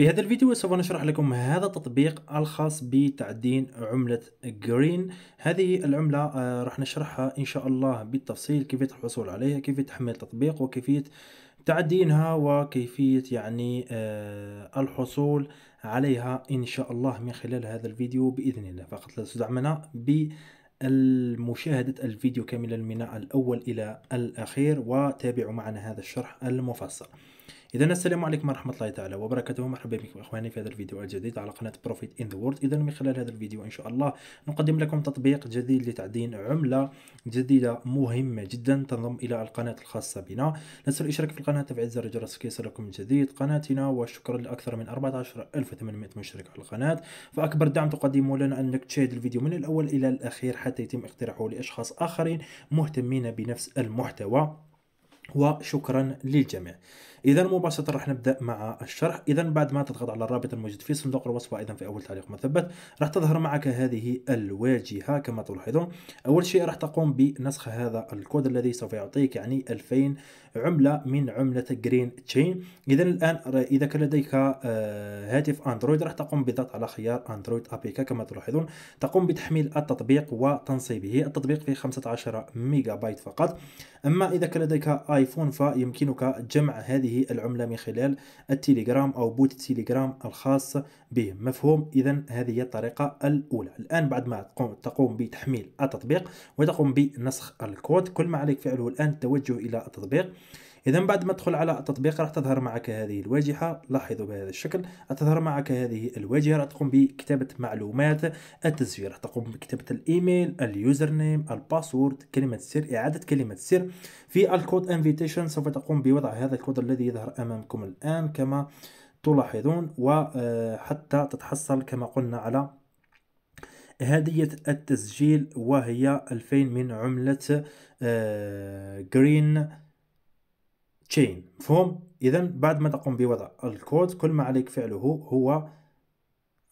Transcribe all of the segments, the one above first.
في هذا الفيديو سوف نشرح لكم هذا التطبيق الخاص بتعدين عملة جرين هذه العملة آه، راح نشرحها إن شاء الله بالتفصيل كيفية الحصول عليها كيفية تحميل التطبيق وكيفية تعدينها وكيفية يعني آه، الحصول عليها إن شاء الله من خلال هذا الفيديو بإذن الله فقط لا تدعمنا ب المشاهدة الفيديو كاملا من الأول إلى الأخير وتابعوا معنا هذا الشرح المفصل اذا السلام عليكم ورحمه الله تعالى وبركاته مرحبا بكم اخواني في هذا الفيديو الجديد على قناه بروفيت ان ذا وورد اذا من خلال هذا الفيديو ان شاء الله نقدم لكم تطبيق جديد لتعدين عمله جديده مهمه جدا تنضم الى القناه الخاصه بنا لا تنسوا الاشتراك في القناه تفعيل زر الجرس كي يصلكم الجديد قناتنا وشكرا لاكثر من 14800 مشترك على القناه فاكبر دعم تقدمه لنا انك تشاهد الفيديو من الاول الى الاخير حتى يتم اقتراحه لاشخاص اخرين مهتمين بنفس المحتوى وشكرا للجميع اذا مباشره راح نبدا مع الشرح اذا بعد ما تضغط على الرابط الموجود في صندوق الوصف وايضا في اول تعليق مثبت راح تظهر معك هذه الواجهه كما تلاحظون اول شيء راح تقوم بنسخ هذا الكود الذي سوف يعطيك يعني 2000 عمله من عمله جرين تشين اذا الان اذا كان لديك آه، هاتف اندرويد راح تقوم بالضغط على خيار اندرويد ابيكا كما تلاحظون تقوم بتحميل التطبيق وتنصيبه التطبيق فيه 15 ميجا بايت فقط اما اذا كان لديك ايفون فيمكنك جمع هذه هذه العملة من خلال التليجرام أو بوت التليجرام الخاص بهم مفهوم إذا هذه هي الطريقة الأولى الآن بعد ما تقوم بتحميل التطبيق وتقوم بنسخ الكود كل ما عليك فعله الآن التوجه إلى التطبيق اذا بعد ما تدخل على التطبيق راح تظهر معك هذه الواجهه لاحظوا بهذا الشكل تظهر معك هذه الواجهه راح تقوم بكتابه معلومات التسجيل راح تقوم بكتابه الايميل اليوزر نيم الباسورد كلمه السر اعاده كلمه السر في الكود انفيتيشن سوف تقوم بوضع هذا الكود الذي يظهر امامكم الان كما تلاحظون وحتى آه، تتحصل كما قلنا على هدية التسجيل وهي 2000 من عملة جرين آه، تشين مفهوم اذا بعد ما تقوم بوضع الكود كل ما عليك فعله هو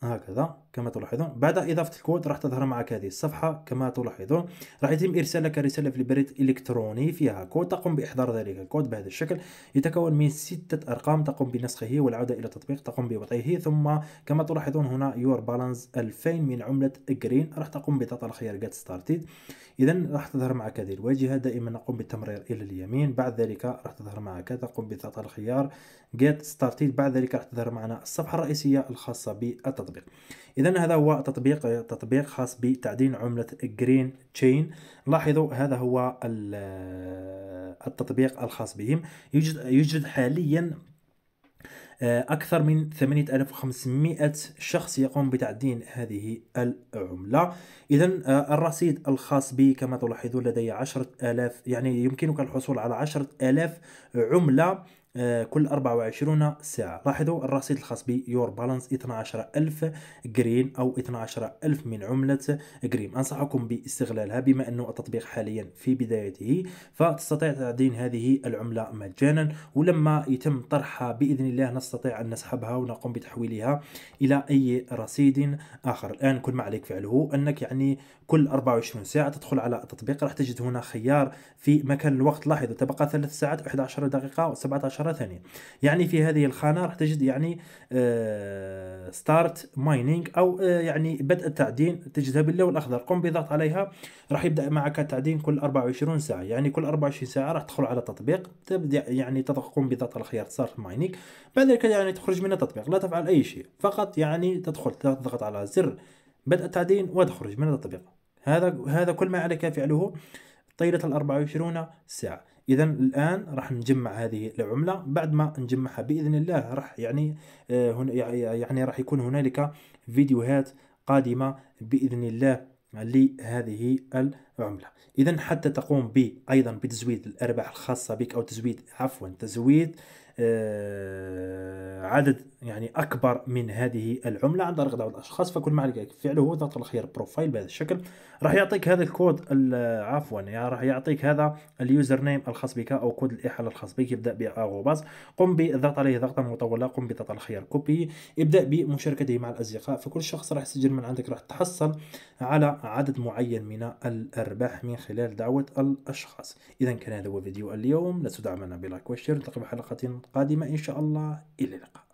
هكذا كما تلاحظون بعد إضافة الكود راح تظهر معك هذه الصفحة كما تلاحظون راح يتم إرسال لك رسالة في البريد الإلكتروني فيها كود تقوم بإحضار ذلك الكود بهذا الشكل يتكون من ستة أرقام تقوم بنسخه والعودة إلى التطبيق تقوم بوضعه ثم كما تلاحظون هنا يور بالانس 2000 من عملة جرين راح تقوم على خيار جيت ستارتد إذا راح تظهر معك هذه الواجهة دائما نقوم بالتمرير إلى اليمين بعد ذلك راح تظهر معك تقوم على خيار جيت ستارتد بعد ذلك راح تظهر معنا الصفحة الرئيسية الخاصة بالتطبيق اذا هذا هو تطبيق تطبيق خاص بتعدين عمله جرين تشين لاحظوا هذا هو التطبيق الخاص بهم يوجد يوجد حاليا آه، أكثر من 8500 شخص يقوم بتعدين هذه العملة إذا آه، الرصيد الخاص بي كما تلاحظون لدي 10000 يعني يمكنك الحصول على 10000 عملة آه، كل 24 ساعة لاحظوا الرصيد الخاص بيور بالانس 12000 جرين أو 12000 من عملة جريم أنصحكم باستغلالها بما أنه التطبيق حاليا في بدايته فتستطيع تعدين هذه العملة مجانا ولما يتم طرحها بإذن الله نستطيع أن نسحبها ونقوم بتحويلها إلى أي رصيد آخر الآن كل ما عليك فعله أنك يعني كل 24 ساعة تدخل على التطبيق راح تجد هنا خيار في مكان الوقت لاحظوا تبقى 3 ساعات 11 دقيقة و17 مباشره ثانية. يعني في هذه الخانه راح تجد يعني ستارت آه، مايننج او آه، يعني بدء التعدين تجدها باللون الاخضر قم بالضغط عليها راح يبدا معك التعدين كل 24 ساعه يعني كل 24 ساعه راح تدخل على التطبيق تبدا يعني تقوم بضغط على خيار ستارت مايننج بعد ذلك يعني تخرج من التطبيق لا تفعل اي شيء فقط يعني تدخل تضغط على زر بدء التعدين وتخرج من التطبيق هذا هذا كل ما عليك فعله طيله ال 24 ساعه اذا الان راح نجمع هذه العمله بعد ما نجمعها باذن الله راح يعني آه، هنا يعني راح يكون هنالك فيديوهات قادمه باذن الله لهذه العملة إذا حتى تقوم ب ايضا بتزويد الأرباح الخاصة بك أو تزويد عفوا تزويد آه، عدد يعني اكبر من هذه العمله عن طريق دعوه الاشخاص فكل ما عليك فعله هو ضغط الخيار بروفايل بهذا الشكل راح يعطيك هذا الكود آه، عفوا يعني راح يعطيك هذا اليوزر نيم الخاص بك او كود الاحاله الخاص بك يبدا باغوباس قم بالضغط عليه ضغطه مطوله قم بضغط الخيار كوبي ابدا بمشاركته مع الاصدقاء فكل شخص راح يسجل من عندك راح تحصل على عدد معين من الارباح من خلال دعوه الاشخاص اذا كان هذا هو فيديو اليوم لا تدعمنا بلايك وشير نلتقي بحلقه القادمة إن شاء الله إلى اللقاء